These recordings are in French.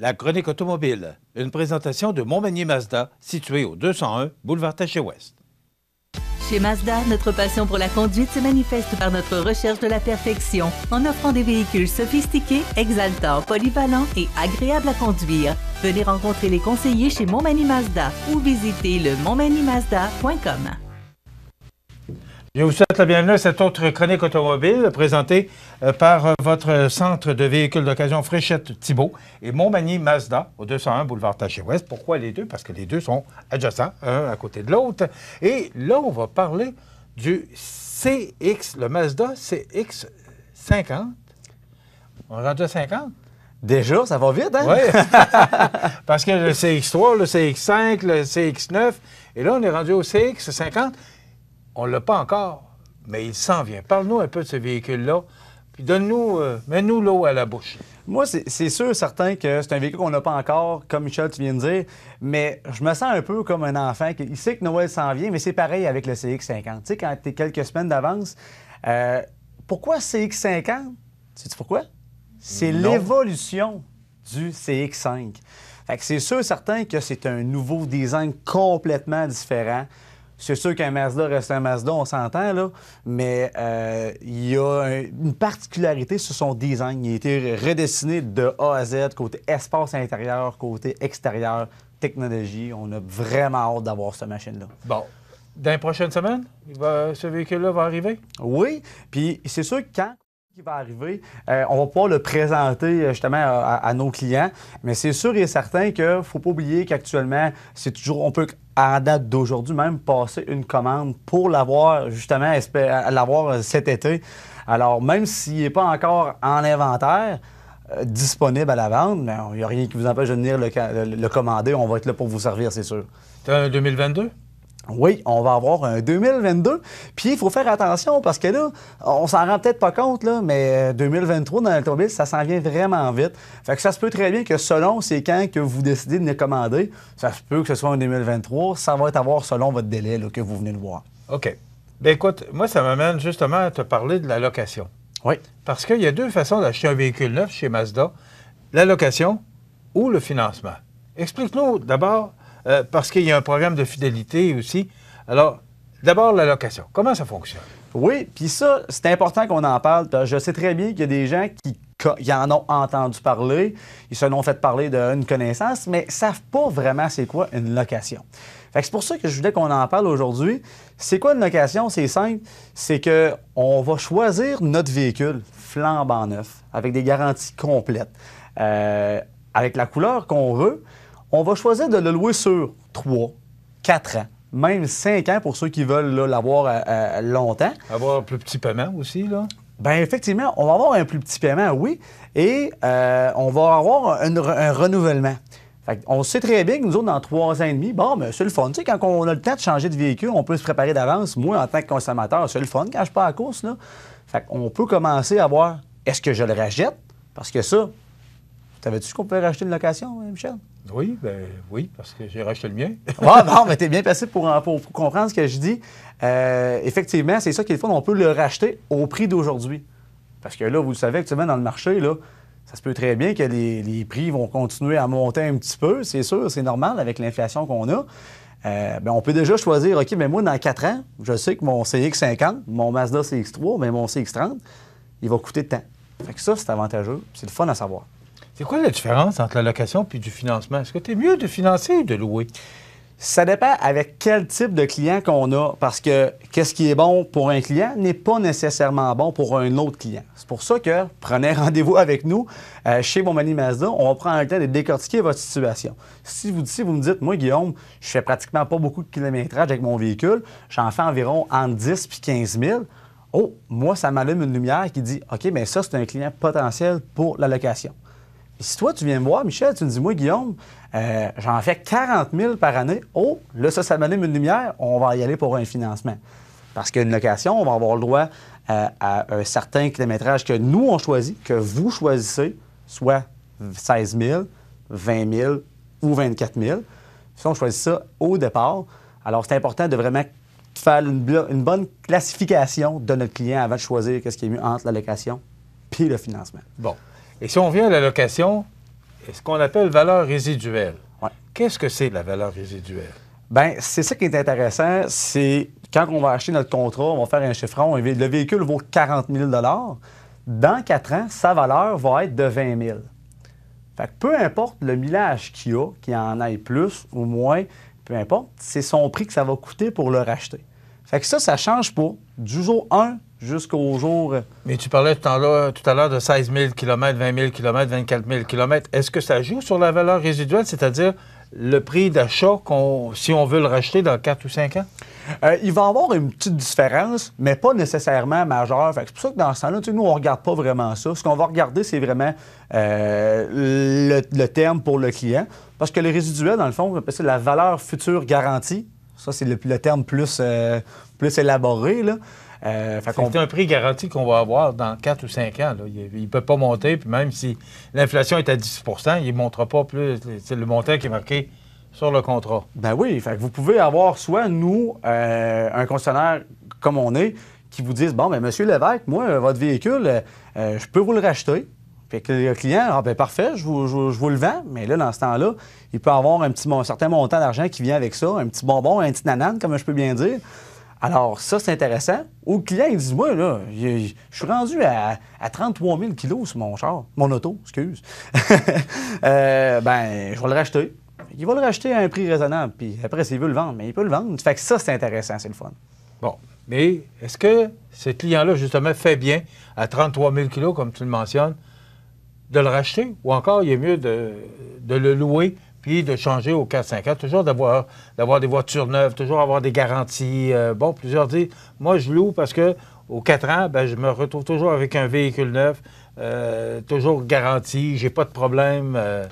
La chronique automobile, une présentation de Montmagny Mazda, située au 201 boulevard Taché-Ouest. Chez Mazda, notre passion pour la conduite se manifeste par notre recherche de la perfection en offrant des véhicules sophistiqués, exaltants, polyvalents et agréables à conduire. Venez rencontrer les conseillers chez Montmagny Mazda ou visitez le montmagnymazda.com. Je vous souhaite la bienvenue à cette autre chronique automobile présentée euh, par euh, votre centre de véhicules d'occasion Fréchette Thibault et Montmagny Mazda au 201 boulevard Taché-Ouest. Pourquoi les deux? Parce que les deux sont adjacents, un à côté de l'autre. Et là, on va parler du CX, le Mazda CX50. On est rendu à 50? Déjà, ça va vite, hein? Oui. Parce que le CX3, le CX5, le CX9, et là, on est rendu au CX50. On ne l'a pas encore, mais il s'en vient. Parle-nous un peu de ce véhicule-là, puis donne-nous, euh, mets-nous l'eau à la bouche. Moi, c'est sûr, certain que c'est un véhicule qu'on n'a pas encore, comme Michel, tu viens de dire, mais je me sens un peu comme un enfant. Qui... sait que Noël s'en vient, mais c'est pareil avec le CX50. Tu sais, quand tu es quelques semaines d'avance, euh, pourquoi CX50? Sais-tu pourquoi? C'est l'évolution du CX5. c'est sûr, certain que c'est un nouveau design complètement différent. C'est sûr qu'un Mazda reste un Mazda, on s'entend, là. Mais euh, il y a une particularité sur son design. Il a été redessiné de A à Z, côté espace intérieur, côté extérieur, technologie. On a vraiment hâte d'avoir cette machine-là. Bon. Dans les prochaines semaines, ce véhicule-là va arriver? Oui. Puis c'est sûr que quand il va arriver, euh, on va pouvoir le présenter euh, justement à, nos clients. Mais c'est sûr et certain qu'il ne faut pas oublier qu'actuellement, c'est toujours. On peut à date d'aujourd'hui même passer une commande pour l'avoir justement l'avoir euh, cet été. Alors même s'il n'est pas encore en inventaire, euh, disponible à la vente, il n'y a rien qui vous empêche de venir le, commander. On va être là pour vous servir, c'est sûr. 2022? Oui, on va avoir un 2022. Puis il faut faire attention parce que là, on s'en rend peut-être pas compte, là, mais 2023 euh, dans l'automobile, ça s'en vient vraiment vite. Fait que ça se peut très bien que selon ces quand que vous décidez de les commander, ça se peut que ce soit en 2023. Ça va être à voir selon votre délai que vous venez de voir. OK. Bien écoute, moi, ça m'amène justement à te parler de la location. Oui. Parce qu'il y a deux façons d'acheter un véhicule neuf chez Mazda la location ou le financement. Explique-nous d'abord euh, parce qu'il y a un programme de fidélité aussi. Alors, d'abord, la location. Comment ça fonctionne? Oui, puis ça, c'est important qu'on en parle. Je sais très bien qu'il y a des gens qui, en ont entendu parler, ils se l'ont fait parler d'une connaissance, mais ne savent pas vraiment c'est quoi une location. c'est pour ça que je voulais qu'on en parle aujourd'hui. C'est quoi une location? C'est simple. C'est qu'on va choisir notre véhicule flambant neuf, avec des garanties complètes, euh, avec la couleur qu'on veut. On va choisir de le louer sur 3, quatre ans, même cinq ans pour ceux qui veulent l'avoir euh, euh, longtemps. Avoir un plus petit paiement aussi, là? Bien, effectivement, on va avoir un plus petit paiement, oui, et euh, on va avoir un, renouvellement. on sait très bien que nous autres, dans trois ans et demi, bon, mais ben, c'est le fun. Tu sais, quand on a le temps de changer de véhicule, on peut se préparer d'avance. Moi, en tant que consommateur, c'est le fun quand je pars à course, là. on peut commencer à voir est-ce que je le rachète? Parce que ça, Savais-tu qu'on pouvait racheter une location, hein, Michel? Oui, ben oui, parce que j'ai racheté le mien. ah, non, mais t'es bien passé pour, comprendre ce que je dis. Euh, effectivement, c'est ça qui est le fun, on peut le racheter au prix d'aujourd'hui. Parce que là, vous le savez, actuellement, dans le marché, là, ça se peut très bien que les, prix vont continuer à monter un petit peu, c'est sûr, c'est normal avec l'inflation qu'on a. Euh, ben, on peut déjà choisir, OK, mais moi, dans quatre ans, je sais que mon CX50, mon Mazda CX3, mais mon CX30, il va coûter tant. Fait que ça, c'est avantageux, c'est le fun à savoir. C'est quoi la différence entre la location puis du financement? Est-ce que tu es mieux de financer ou de louer? Ça dépend avec quel type de client qu'on a, parce que qu'est-ce qui est bon pour un client n'est pas nécessairement bon pour un autre client. C'est pour ça que prenez rendez-vous avec nous euh, chez Mon Mazda. On va prendre le temps de décortiquer votre situation. Si vous, si vous me dites, moi, Guillaume, je fais pratiquement pas beaucoup de kilométrage avec mon véhicule, j'en fais environ entre 10 et 15 000. Oh, moi, ça m'allume une lumière qui dit, OK, mais ça, c'est un client potentiel pour la location si toi, tu viens me voir, Michel, tu me dis, moi, Guillaume, euh, j'en fais 40 000 par année. Oh, là, ça, ça m'anime une lumière. On va y aller pour un financement. Parce qu'une location, on va avoir le droit euh, à, un certain kilométrage que nous, on choisit, que vous choisissez, soit 16 000, 20 000 ou 24 000. Si on choisit ça au départ, alors c'est important de vraiment faire une, bonne classification de notre client avant de choisir qu'est-ce qui est mieux entre la location puis le financement. Bon. Et si on vient à la location, ce qu'on appelle valeur résiduelle. Qu'est-ce que c'est la valeur résiduelle? Bien, c'est ça qui est intéressant, c'est quand on va acheter notre contrat, on va faire un chiffron, le véhicule vaut 40 000 Dans quatre ans, sa valeur va être de 20 000 fait que peu importe le millage qu'il y a, qu'il en aille plus ou moins, peu importe, c'est son prix que ça va coûter pour le racheter. Fait que ça, ça change pas du jour 1 jusqu'au jour. Mais tu parlais tout à l'heure de 16 000 km, 20 000 km, 24 000 km. Est-ce que ça joue sur la valeur résiduelle, c'est-à-dire le prix d'achat si on veut le racheter dans 4 ou 5 ans? Euh, il va y avoir une petite différence, mais pas nécessairement majeure. C'est pour ça que dans ce temps-là, nous, on ne regarde pas vraiment ça. Ce qu'on va regarder, c'est vraiment euh, le, terme pour le client. Parce que le résiduel, dans le fond, on la valeur future garantie. Ça, c'est le, terme plus, euh, plus élaboré. Là. Euh, c'est un prix garanti qu'on va avoir dans 4 ou 5 ans. Il ne peut pas monter, puis même si l'inflation est à 10 il ne montera pas plus. C'est le montant qui est marqué sur le contrat. Ben oui, vous pouvez avoir soit nous, euh, un concessionnaire comme on est, qui vous dise Bon, ben monsieur Lévesque, moi, euh, votre véhicule, je peux vous le racheter. Puis que le client, ah ben parfait, je vous, le vends, mais là, dans ce temps-là, il peut avoir un, un certain montant d'argent qui vient avec ça, un petit bonbon, un petit nanane, comme je peux bien dire. Alors, ça, c'est intéressant. Au client, il dit Moi, là, je, suis rendu à, 33 000 kilos sur mon char, mon auto, excuse. euh, ben, je vais le racheter. Il va le racheter à un prix raisonnable, puis après, s'il veut le vendre, mais il peut le vendre. Fait que ça, c'est intéressant, c'est le fun. Bon. Mais est-ce que ce client-là, justement, fait bien à 33 000 kilos, comme tu le mentionnes, de le racheter ou encore il est mieux de, de le louer puis de changer au 4-5 ans, toujours d'avoir, d'avoir des voitures neuves, toujours avoir des garanties. Euh, bon, plusieurs disent, moi, je loue parce que 4 ans, ben, je me retrouve toujours avec un véhicule neuf, euh, toujours garanti, j'ai pas de problème. Euh.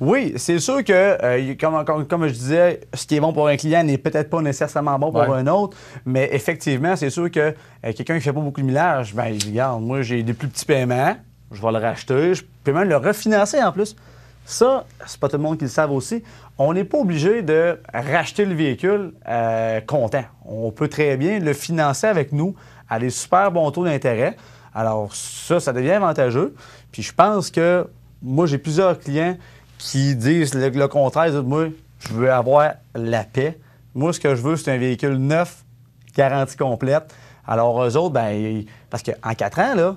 Oui, c'est sûr que, comme, comme, je disais, ce qui est bon pour un client n'est peut-être pas nécessairement bon pour un autre, mais effectivement, c'est sûr que quelqu'un qui fait pas beaucoup de millage, ben, regarde, moi, j'ai des plus petits paiements, je vais le racheter, je peux même le refinancer en plus. Ça, c'est pas tout le monde qui le savent aussi. On n'est pas obligé de racheter le véhicule euh, content. On peut très bien le financer avec nous à des super bons taux d'intérêt. Alors ça, ça devient avantageux. Puis je pense que moi, j'ai plusieurs clients qui disent le, contraire. Ils disent, moi, je veux avoir la paix. Moi, ce que je veux, c'est un véhicule neuf, garantie complète. Alors, eux autres, ben, parce qu'en quatre ans, là,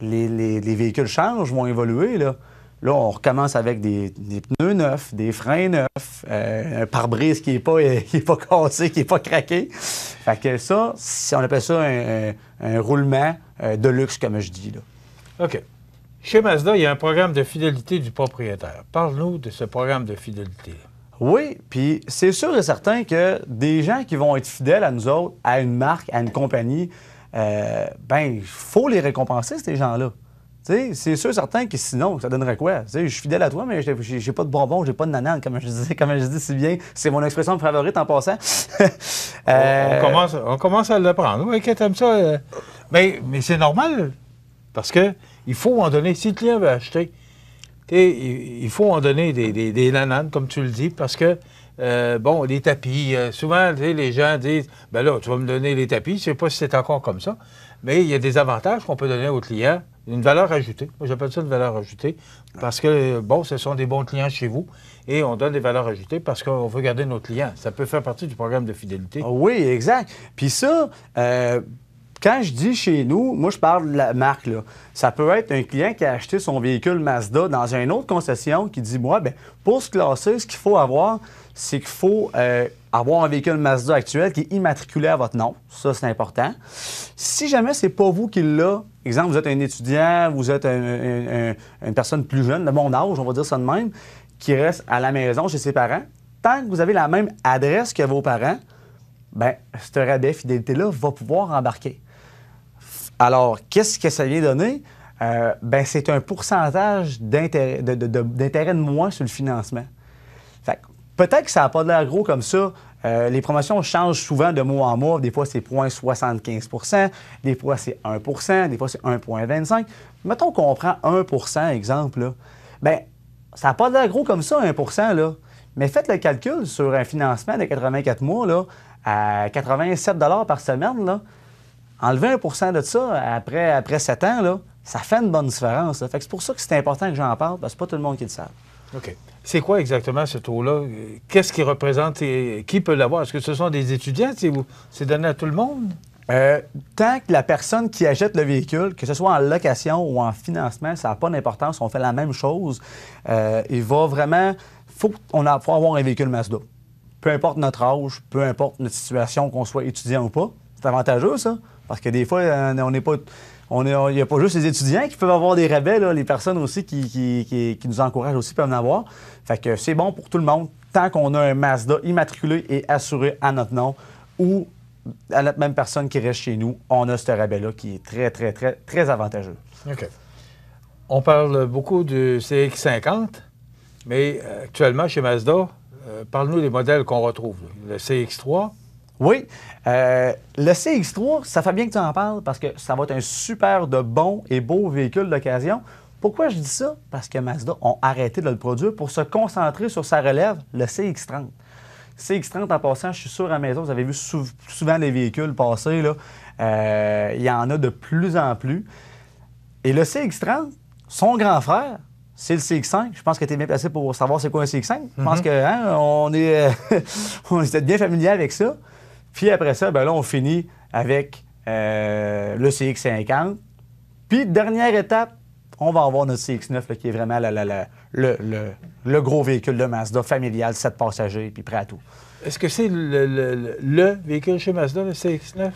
les, véhicules changent, vont évoluer. Là. Là, on recommence avec des, pneus neufs, des freins neufs, euh, un pare-brise qui n'est pas, pas cassé, qui n'est pas craqué. Fait que ça, on appelle ça un, roulement euh, de luxe, comme je dis. Là. OK. Chez Mazda, il y a un programme de fidélité du propriétaire. Parle-nous de ce programme de fidélité. Oui, puis c'est sûr et certain que des gens qui vont être fidèles à nous autres, à une marque, à une compagnie, euh, ben, il faut les récompenser, ces gens-là c'est sûr, certain que sinon, ça donnerait quoi? je suis fidèle à toi, mais j'ai pas de bonbons, j'ai pas de nananes, comme je dis, comme je dis si bien. C'est mon expression favorite en passant. Euh, on, commence, à le prendre. Oui, ça. Euh, mais, c'est normal, parce que il faut en donner. Si le client veut acheter, il faut en donner des, des, nananes, comme tu le dis, parce que, euh, bon, les tapis, souvent, les gens disent, ben là, tu vas me donner les tapis, je sais pas si c'est encore comme ça, mais il y a des avantages qu'on peut donner aux clients une valeur ajoutée. Moi, j'appelle ça une valeur ajoutée parce que, bon, ce sont des bons clients chez vous et on donne des valeurs ajoutées parce qu'on veut garder nos clients. Ça peut faire partie du programme de fidélité. Ah oui, exact. Puis ça, euh, quand je dis chez nous, moi, je parle de la marque, là. Ça peut être un client qui a acheté son véhicule Mazda dans une autre concession qui dit, moi, ben pour se classer, ce qu'il faut avoir, c'est qu'il faut euh, avoir un véhicule Mazda actuel qui est immatriculé à votre nom. Ça, c'est important. Si jamais c'est pas vous qui l'a, exemple, vous êtes un étudiant, vous êtes une personne plus jeune, de mon âge, on va dire ça de même, qui reste à la maison chez ses parents, tant que vous avez la même adresse que vos parents, ben, ce rabais fidélité-là va pouvoir embarquer. Alors, qu'est-ce que ça vient donner? Euh, ben, c'est un pourcentage d'intérêt de, de moins sur le financement. Peut-être que ça n'a pas l'air gros comme ça. Euh, les promotions changent souvent de mois en mois. Des fois, c'est 0,75 des fois, c'est 1 des fois, c'est 1,25 Mettons qu'on prend 1 exemple, Bien, ça n'a pas l'air gros comme ça, 1 là. Mais faites le calcul sur un financement de 84 mois, là, à 87 par semaine, là. Enlever 1 de ça après, après 7 ans, là, ça fait une bonne différence. c'est pour ça que c'est important que j'en parle, parce que c'est pas tout le monde qui le sait. OK. C'est quoi exactement ce taux-là? Qu'est-ce qu'il représente et qui peut l'avoir? Est-ce que ce sont des étudiants? C'est donné à tout le monde? Euh, tant que la personne qui achète le véhicule, que ce soit en location ou en financement, ça n'a pas d'importance, on fait la même chose. Euh, il va vraiment. on a, faut avoir un véhicule Mazda. Peu importe notre âge, peu importe notre situation, qu'on soit étudiant ou pas. C'est avantageux, ça. Parce que des fois, on n'est pas on il n'y a pas juste les étudiants qui peuvent avoir des rabais, les personnes aussi qui, nous encouragent aussi peuvent en avoir. Fait que c'est bon pour tout le monde tant qu'on a un Mazda immatriculé et assuré à notre nom ou à la même personne qui reste chez nous, on a ce rabais-là qui est très, très, très, très avantageux. OK. On parle beaucoup du CX50, mais euh, actuellement chez Mazda, euh, parle-nous des modèles qu'on retrouve. Le CX3, oui. Euh, le CX3, ça fait bien que tu en parles parce que ça va être un super de bon et beau véhicule d'occasion. Pourquoi je dis ça? Parce que Mazda ont arrêté de le produire pour se concentrer sur sa relève, le CX30. CX30, en passant, je suis sûr à la maison, vous avez vu souvent les véhicules passer. Euh, il y en a de plus en plus. Et le CX30, son grand frère, c'est le CX5. Je pense que tu es bien placé pour savoir c'est quoi un CX5. Je pense mm-hmm. que hein, on, est, euh, on est bien familier avec ça. Puis après ça, ben là, on finit avec euh, le CX50. Puis, dernière étape, on va avoir notre CX9 qui est vraiment le, gros véhicule de Mazda familial, 7 passagers, puis prêt à tout. Est-ce que c'est le, véhicule chez Mazda, le CX9?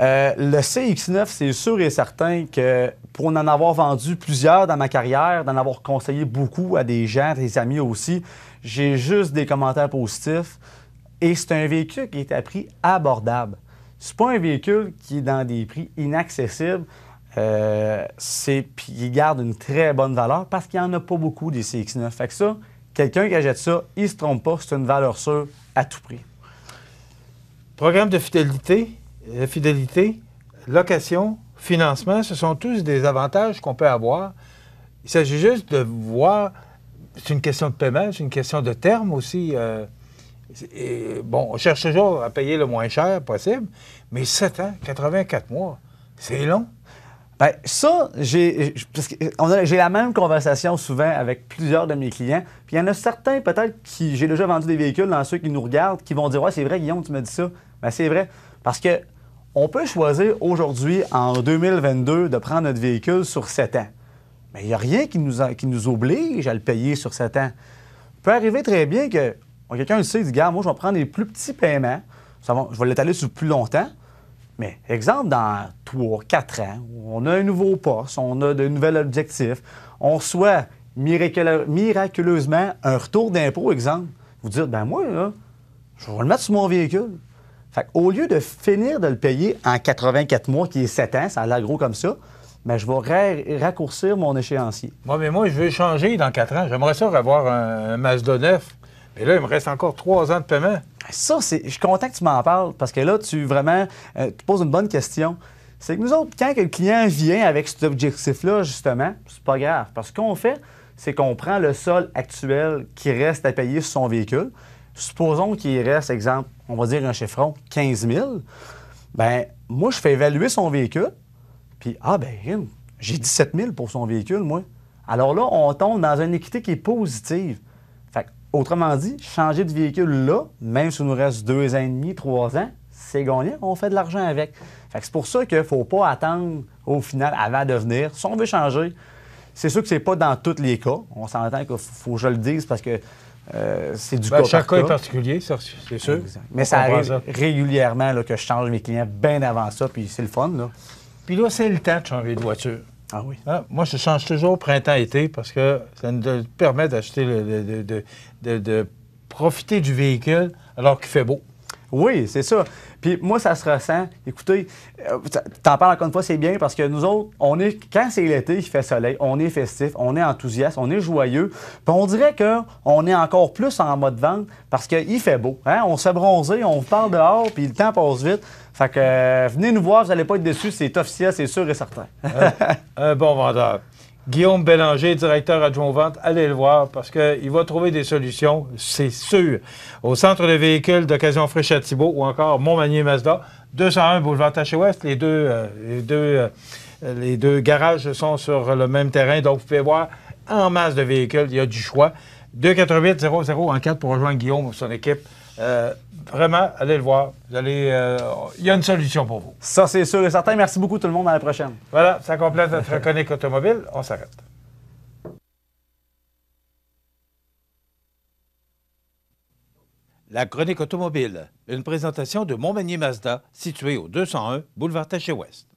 Euh, le CX9, c'est sûr et certain que pour en avoir vendu plusieurs dans ma carrière, d'en avoir conseillé beaucoup à des gens, à des amis aussi, j'ai juste des commentaires positifs. Et c'est un véhicule qui est à prix abordable. C'est pas un véhicule qui est dans des prix inaccessibles. Euh, c'est, puis il garde une très bonne valeur parce qu'il n'y en a pas beaucoup des CX9. Fait que ça, quelqu'un qui achète ça, il ne se trompe pas, c'est une valeur sûre à tout prix. Programme de fidélité, euh, fidélité, location, financement, ce sont tous des avantages qu'on peut avoir. Il s'agit juste de voir, c'est une question de paiement, c'est une question de terme aussi. Euh, bon, on cherche toujours à payer le moins cher possible, mais 7 ans, 84 mois, c'est long. Bien, ça, j'ai la même conversation souvent avec plusieurs de mes clients. Puis il y en a certains, peut-être, qui j'ai déjà vendu des véhicules dans ceux qui nous regardent, qui vont dire Ouais, c'est vrai, Guillaume, tu me dit ça. Bien, c'est vrai. Parce que on peut choisir aujourd'hui, en 2022, de prendre notre véhicule sur 7 ans. Mais il n'y a rien qui nous, qui nous oblige à le payer sur 7 ans. Il peut arriver très bien que quelqu'un le sait, dit, gars, moi, je vais prendre les plus petits paiements, ça je vais l'étaler sur plus longtemps. Mais, exemple, dans 3, 4 ans, on a un nouveau poste, on a de nouveaux objectifs, on reçoit miraculeusement un retour d'impôt, exemple. Vous dire ben moi, là, je vais le mettre sur mon véhicule. Fait au lieu de finir de le payer en 84 mois, qui est 7 ans, ça a l'air gros comme ça, mais ben, je vais raccourcir mon échéancier. Moi, mais moi, je vais changer dans 4 ans. J'aimerais ça avoir un, un Mazda 9. Mais là, il me reste encore trois ans de paiement. Ça, Je suis content que tu m'en parles parce que là, tu vraiment. Euh, tu poses une bonne question. C'est que nous autres, quand le client vient avec cet objectif-là, justement, c'est pas grave. Parce que ce qu'on fait, c'est qu'on prend le sol actuel qui reste à payer sur son véhicule. Supposons qu'il reste, exemple, on va dire un chiffron, 15 000. Bien, moi, je fais évaluer son véhicule. Puis, ah, ben j'ai 17 000 pour son véhicule, moi. Alors là, on tombe dans une équité qui est positive. Autrement dit, changer de véhicule là, même s'il nous reste deux ans et demi, trois ans, c'est gagnant, on fait de l'argent avec. c'est pour ça qu'il ne faut pas attendre au final avant de venir. Si on veut changer, c'est sûr que c'est pas dans tous les cas. On s'entend qu'il faut que je le dise parce que euh, c'est du ben, cas Chaque cas est particulier, c'est sûr. Mais ça arrive régulièrement là, que je change mes clients bien avant ça, puis c'est le fun. Là. Puis là, c'est le temps de changer de voiture. Ah oui. Ah, moi, je change toujours printemps-été parce que ça nous permet d'acheter, de, profiter du véhicule alors qu'il fait beau. Oui, c'est ça. Puis moi, ça se ressent. Écoutez, euh, t'en parles encore une fois, c'est bien parce que nous autres, on est quand c'est l'été, il fait soleil, on est festif, on est enthousiaste, on est joyeux. Puis on dirait qu'on est encore plus en mode vente parce qu'il fait beau. Hein? On se bronzé, on part dehors, puis le temps passe vite. Fait que euh, venez nous voir, vous n'allez pas être déçus, c'est officiel, c'est sûr et certain. un euh, bon vendeur. Guillaume Bélanger, directeur adjoint aux ventes, allez le voir parce qu'il va trouver des solutions, c'est sûr. Au centre de véhicules d'occasion fréchet à Thibault ou encore Montmagny Mazda, 201 boulevard Taché-Ouest, les deux, euh, euh, les, deux, garages sont sur le même terrain, donc vous pouvez voir en masse de véhicules, il y a du choix. 288 0014 pour rejoindre Guillaume ou son équipe. Euh, Vraiment, allez le voir. allez, euh, il y a une solution pour vous. Ça, c'est sûr et certain. Merci beaucoup, tout le monde. À la prochaine. Voilà, ça complète notre chronique automobile. On s'arrête. La chronique automobile, une présentation de Montmagny Mazda, située au 201 boulevard Taché-Ouest.